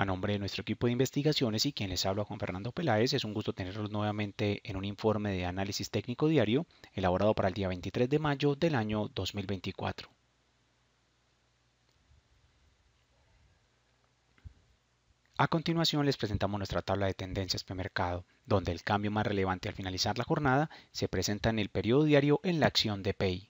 A nombre de nuestro equipo de investigaciones y quien les habla con Fernando Peláez, es un gusto tenerlos nuevamente en un informe de análisis técnico diario elaborado para el día 23 de mayo del año 2024. A continuación les presentamos nuestra tabla de tendencias mercado, donde el cambio más relevante al finalizar la jornada se presenta en el periodo diario en la acción de PEI.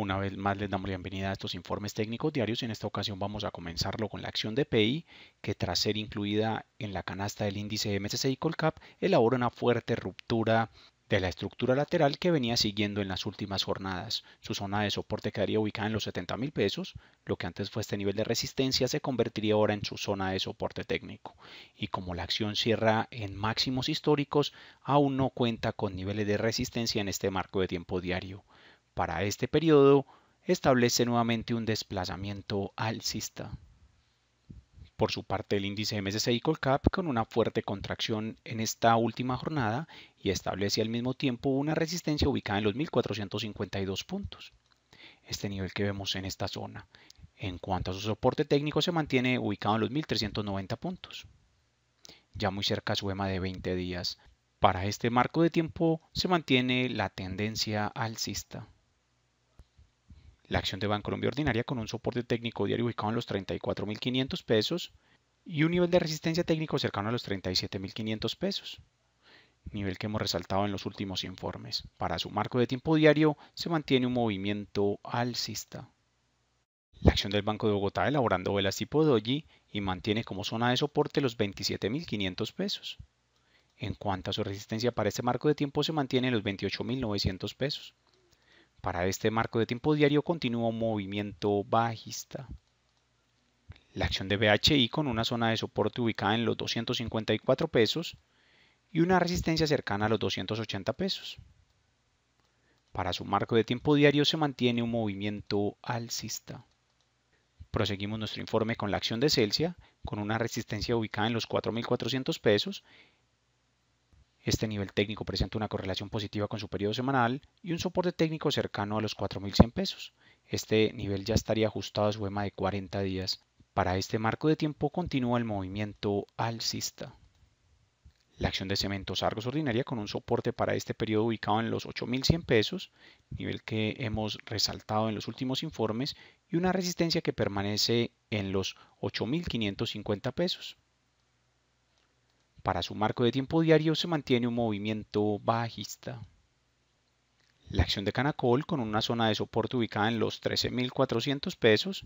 Una vez más les damos la bienvenida a estos informes técnicos diarios y en esta ocasión vamos a comenzarlo con la acción de PI que tras ser incluida en la canasta del índice MSCI Colcap elabora una fuerte ruptura de la estructura lateral que venía siguiendo en las últimas jornadas. Su zona de soporte quedaría ubicada en los 70 mil pesos, lo que antes fue este nivel de resistencia se convertiría ahora en su zona de soporte técnico. Y como la acción cierra en máximos históricos, aún no cuenta con niveles de resistencia en este marco de tiempo diario. Para este periodo, establece nuevamente un desplazamiento alcista. Por su parte, el índice MSCI Colcap con una fuerte contracción en esta última jornada y establece al mismo tiempo una resistencia ubicada en los 1452 puntos. Este nivel que vemos en esta zona. En cuanto a su soporte técnico se mantiene ubicado en los 1390 puntos. Ya muy cerca a su EMA de 20 días. Para este marco de tiempo se mantiene la tendencia alcista la acción de Bancolombia ordinaria con un soporte técnico diario ubicado en los 34.500 pesos y un nivel de resistencia técnico cercano a los 37.500 pesos, nivel que hemos resaltado en los últimos informes. Para su marco de tiempo diario se mantiene un movimiento alcista. La acción del Banco de Bogotá elaborando velas tipo doji y mantiene como zona de soporte los 27.500 pesos. En cuanto a su resistencia para este marco de tiempo se mantiene en los 28.900 pesos. Para este marco de tiempo diario continúa un movimiento bajista. La acción de BHI con una zona de soporte ubicada en los 254 pesos y una resistencia cercana a los 280 pesos. Para su marco de tiempo diario se mantiene un movimiento alcista. Proseguimos nuestro informe con la acción de Celsius con una resistencia ubicada en los 4.400 pesos este nivel técnico presenta una correlación positiva con su periodo semanal y un soporte técnico cercano a los 4.100 pesos. Este nivel ya estaría ajustado a su EMA de 40 días. Para este marco de tiempo continúa el movimiento alcista. La acción de cementos Argos ordinaria con un soporte para este periodo ubicado en los 8.100 pesos, nivel que hemos resaltado en los últimos informes, y una resistencia que permanece en los 8.550 pesos. Para su marco de tiempo diario se mantiene un movimiento bajista. La acción de Canacol con una zona de soporte ubicada en los 13.400 pesos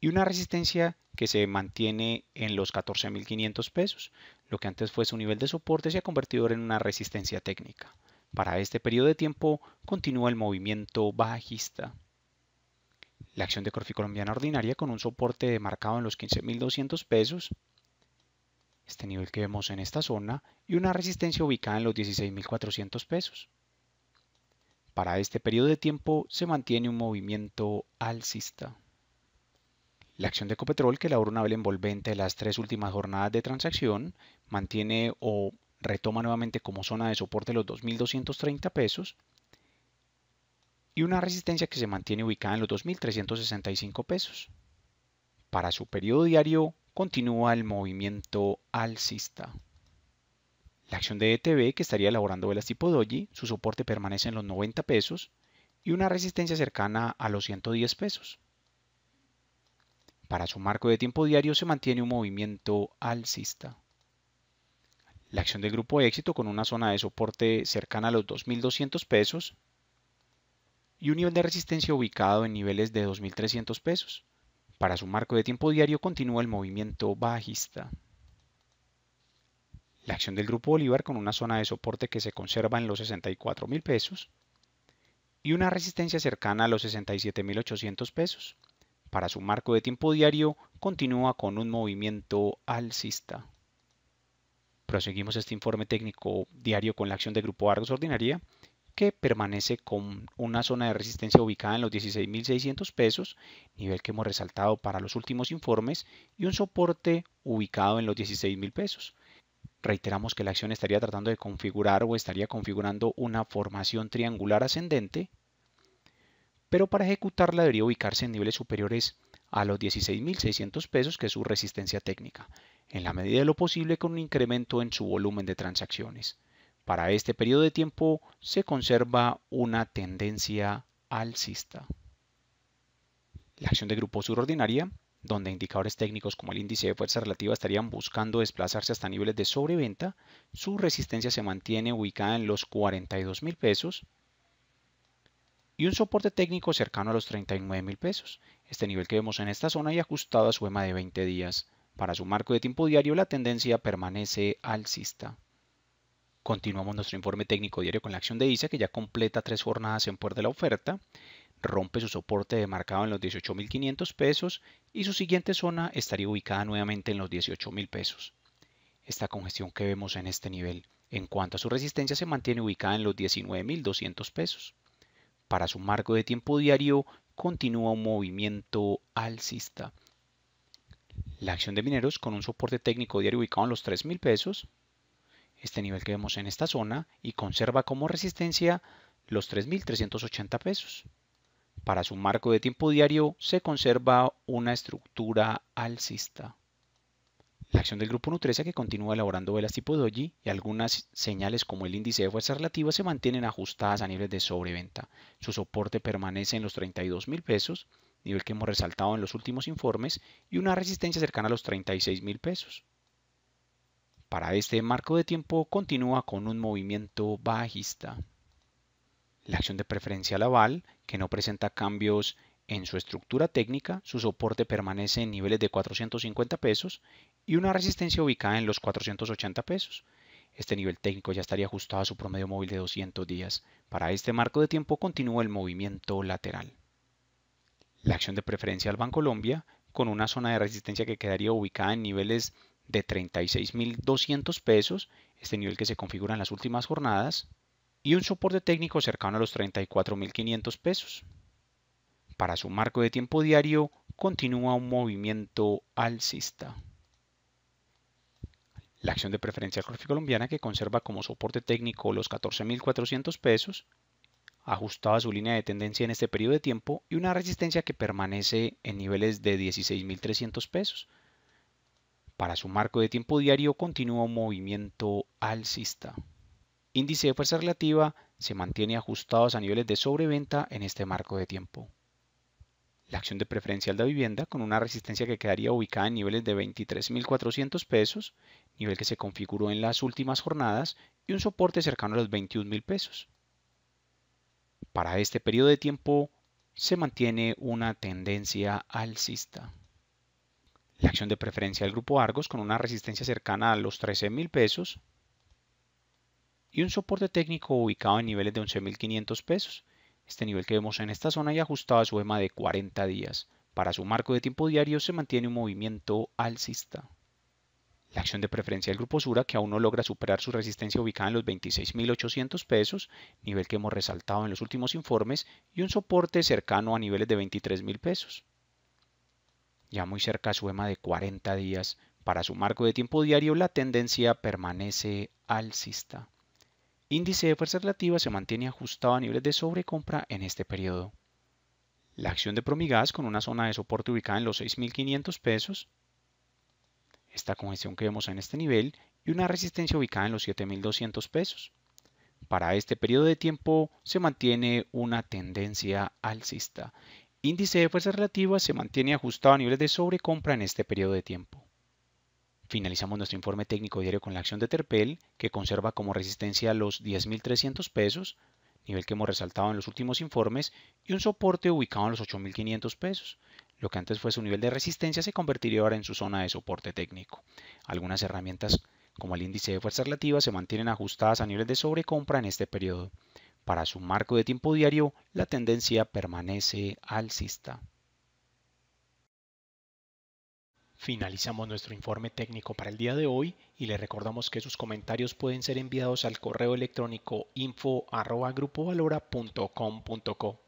y una resistencia que se mantiene en los 14.500 pesos. Lo que antes fue su nivel de soporte se ha convertido en una resistencia técnica. Para este periodo de tiempo continúa el movimiento bajista. La acción de Corfi Colombiana Ordinaria con un soporte marcado en los 15.200 pesos este nivel que vemos en esta zona, y una resistencia ubicada en los 16.400 pesos. Para este periodo de tiempo se mantiene un movimiento alcista. La acción de Ecopetrol, que elabora una vela envolvente de las tres últimas jornadas de transacción, mantiene o retoma nuevamente como zona de soporte los 2.230 pesos y una resistencia que se mantiene ubicada en los 2.365 pesos. Para su periodo diario continúa el movimiento alcista. La acción de ETB que estaría elaborando Velas tipo Doji, su soporte permanece en los 90 pesos y una resistencia cercana a los 110 pesos. Para su marco de tiempo diario se mantiene un movimiento alcista. La acción del grupo éxito con una zona de soporte cercana a los 2.200 pesos y un nivel de resistencia ubicado en niveles de 2.300 pesos. Para su marco de tiempo diario continúa el movimiento bajista. La acción del grupo Bolívar con una zona de soporte que se conserva en los 64 mil pesos y una resistencia cercana a los mil 67.800 pesos. Para su marco de tiempo diario continúa con un movimiento alcista. Proseguimos este informe técnico diario con la acción del Grupo Argos Ordinaria que permanece con una zona de resistencia ubicada en los 16.600 pesos, nivel que hemos resaltado para los últimos informes, y un soporte ubicado en los 16.000 pesos. Reiteramos que la acción estaría tratando de configurar o estaría configurando una formación triangular ascendente, pero para ejecutarla debería ubicarse en niveles superiores a los 16.600 pesos, que es su resistencia técnica, en la medida de lo posible con un incremento en su volumen de transacciones. Para este periodo de tiempo se conserva una tendencia alcista. La acción de grupo subordinaria, donde indicadores técnicos como el índice de fuerza relativa estarían buscando desplazarse hasta niveles de sobreventa, su resistencia se mantiene ubicada en los $42,000 pesos y un soporte técnico cercano a los 39 mil pesos, este nivel que vemos en esta zona y ajustado a su EMA de 20 días. Para su marco de tiempo diario la tendencia permanece alcista. Continuamos nuestro informe técnico diario con la acción de ISA, que ya completa tres jornadas en puerta de la oferta, rompe su soporte demarcado en los 18.500 pesos y su siguiente zona estaría ubicada nuevamente en los 18.000 pesos. Esta congestión que vemos en este nivel, en cuanto a su resistencia, se mantiene ubicada en los 19.200 pesos. Para su marco de tiempo diario, continúa un movimiento alcista. La acción de mineros con un soporte técnico diario ubicado en los 3.000 pesos, este nivel que vemos en esta zona y conserva como resistencia los 3.380 pesos. Para su marco de tiempo diario se conserva una estructura alcista. La acción del grupo Nutresa que continúa elaborando velas tipo doji y algunas señales como el índice de fuerza relativa se mantienen ajustadas a niveles de sobreventa. Su soporte permanece en los 32.000 pesos, nivel que hemos resaltado en los últimos informes, y una resistencia cercana a los 36.000 pesos para este marco de tiempo continúa con un movimiento bajista. La acción de preferencia Laval, que no presenta cambios en su estructura técnica, su soporte permanece en niveles de 450 pesos y una resistencia ubicada en los 480 pesos. Este nivel técnico ya estaría ajustado a su promedio móvil de 200 días. Para este marco de tiempo continúa el movimiento lateral. La acción de preferencia al Colombia, con una zona de resistencia que quedaría ubicada en niveles de 36.200 pesos, este nivel que se configura en las últimas jornadas, y un soporte técnico cercano a los 34.500 pesos. Para su marco de tiempo diario continúa un movimiento alcista. La acción de preferencia colombiana que conserva como soporte técnico los 14.400 pesos, ajustada a su línea de tendencia en este periodo de tiempo y una resistencia que permanece en niveles de 16.300 pesos, para su marco de tiempo diario continúa un movimiento alcista. Índice de fuerza relativa se mantiene ajustado a niveles de sobreventa en este marco de tiempo. La acción de preferencial de vivienda con una resistencia que quedaría ubicada en niveles de 23.400 pesos, nivel que se configuró en las últimas jornadas, y un soporte cercano a los 21.000 pesos. Para este periodo de tiempo se mantiene una tendencia alcista. La acción de preferencia del grupo Argos con una resistencia cercana a los 13,000 pesos y un soporte técnico ubicado en niveles de 11.500 pesos, este nivel que vemos en esta zona y ajustado a su EMA de 40 días. Para su marco de tiempo diario se mantiene un movimiento alcista. La acción de preferencia del grupo Sura, que aún no logra superar su resistencia ubicada en los 26.800 pesos, nivel que hemos resaltado en los últimos informes, y un soporte cercano a niveles de 23.000 pesos ya muy cerca a su EMA de 40 días. Para su marco de tiempo diario, la tendencia permanece alcista. Índice de fuerza relativa se mantiene ajustado a niveles de sobrecompra en este periodo. La acción de Promigas con una zona de soporte ubicada en los 6.500 pesos, esta congestión que vemos en este nivel y una resistencia ubicada en los 7.200 pesos. Para este periodo de tiempo se mantiene una tendencia alcista índice de fuerza relativa se mantiene ajustado a niveles de sobrecompra en este periodo de tiempo. Finalizamos nuestro informe técnico diario con la acción de Terpel, que conserva como resistencia los 10.300 pesos, nivel que hemos resaltado en los últimos informes, y un soporte ubicado en los 8.500 pesos. Lo que antes fue su nivel de resistencia se convertiría ahora en su zona de soporte técnico. Algunas herramientas como el índice de fuerza relativa se mantienen ajustadas a niveles de sobrecompra en este periodo. Para su marco de tiempo diario, la tendencia permanece alcista. Finalizamos nuestro informe técnico para el día de hoy y le recordamos que sus comentarios pueden ser enviados al correo electrónico info.grupovalora.com.co.